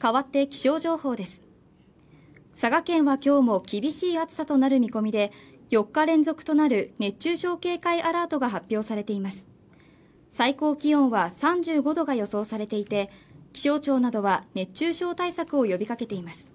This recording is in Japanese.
変わって気象情報です佐賀県は今日も厳しい暑さとなる見込みで4日連続となる熱中症警戒アラートが発表されています最高気温は35度が予想されていて気象庁などは熱中症対策を呼びかけています